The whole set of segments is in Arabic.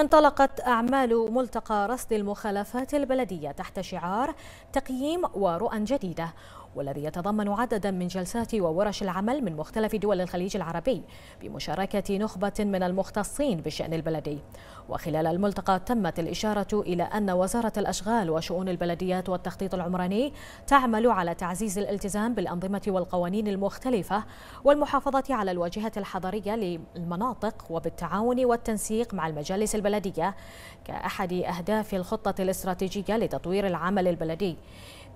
انطلقت أعمال ملتقى رصد المخالفات البلدية تحت شعار تقييم ورؤى جديدة والذي يتضمن عددا من جلسات وورش العمل من مختلف دول الخليج العربي بمشاركة نخبة من المختصين بالشأن البلدي وخلال الملتقى تمت الإشارة إلى أن وزارة الأشغال وشؤون البلديات والتخطيط العمراني تعمل على تعزيز الالتزام بالأنظمة والقوانين المختلفة والمحافظة على الواجهة الحضرية للمناطق وبالتعاون والتنسيق مع المجالس البلدية كأحد أهداف الخطة الاستراتيجية لتطوير العمل البلدي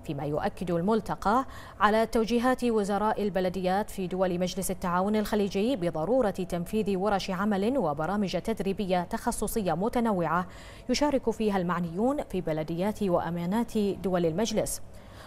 فيما يؤكد الملتقى على توجيهات وزراء البلديات في دول مجلس التعاون الخليجي بضرورة تنفيذ ورش عمل وبرامج تدريبية تخصصية متنوعة يشارك فيها المعنيون في بلديات وأمانات دول المجلس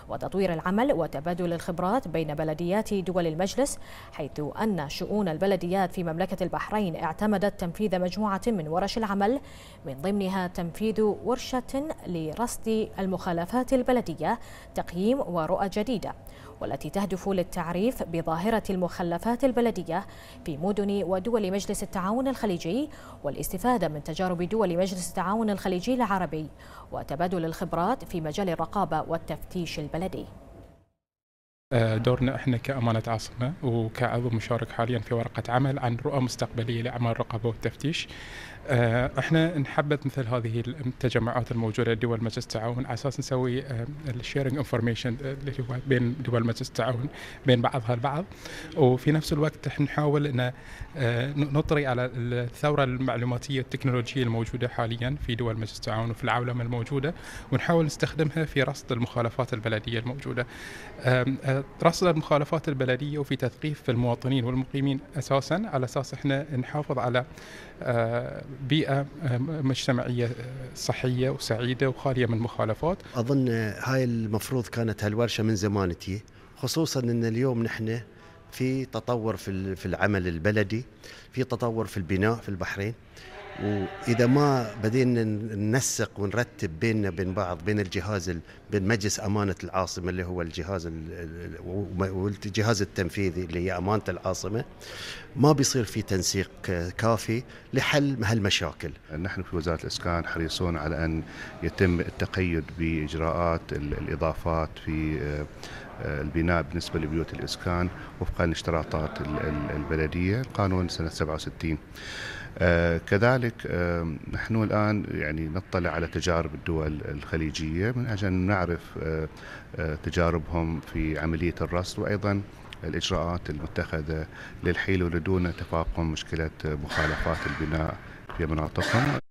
وتطوير العمل وتبادل الخبرات بين بلديات دول المجلس حيث أن شؤون البلديات في مملكة البحرين اعتمدت تنفيذ مجموعة من ورش العمل من ضمنها تنفيذ ورشة لرصد المخالفات البلدية تقييم ورؤى جديدة والتي تهدف للتعريف بظاهرة المخلفات البلدية في مدن ودول مجلس التعاون الخليجي والاستفادة من تجارب دول مجلس التعاون الخليجي العربي وتبادل الخبرات في مجال الرقابة والتفتيش البلدي Beledi. آه، دورنا احنا كامانه عاصمه وكعضو مشارك حاليا في ورقه عمل عن رؤى مستقبليه لاعمال الرقابه والتفتيش. آه، احنا نحبذ مثل هذه التجمعات الموجوده لدول مجلس التعاون على اساس نسوي آه، الشيرنج انفورميشن اللي هو بين دول مجلس التعاون بين بعضها البعض وفي نفس الوقت احنا نحاول ان نطري على الثوره المعلوماتيه التكنولوجيه الموجوده حاليا في دول مجلس التعاون وفي العولمه الموجوده ونحاول نستخدمها في رصد المخالفات البلديه الموجوده. رصد المخالفات البلديه وفي تثقيف المواطنين والمقيمين اساسا على اساس احنا نحافظ على آه، بيئه آه، مجتمعيه صحيه وسعيده وخاليه من المخالفات. اظن هاي المفروض كانت هالورشه من زمان خصوصا ان اليوم نحن في تطور في العمل البلدي في تطور في البناء في البحرين واذا ما بدينا ننسق ونرتب بيننا بين بعض بين الجهاز بين مجلس امانه العاصمه اللي هو الجهاز والجهاز التنفيذي اللي هي امانه العاصمه ما بيصير في تنسيق كافي لحل هالمشاكل. نحن في وزاره الاسكان حريصون على ان يتم التقيد باجراءات الاضافات في آه، البناء بالنسبة لبيوت الإسكان وفقا لاشتراطات البلدية قانون سنة 67 آه، كذلك آه، نحن الآن يعني نطلع على تجارب الدول الخليجية من أجل نعرف آه، تجاربهم في عملية الرصد وأيضا الإجراءات المتخذة للحيل دون تفاقم مشكلة مخالفات البناء في مناطقهم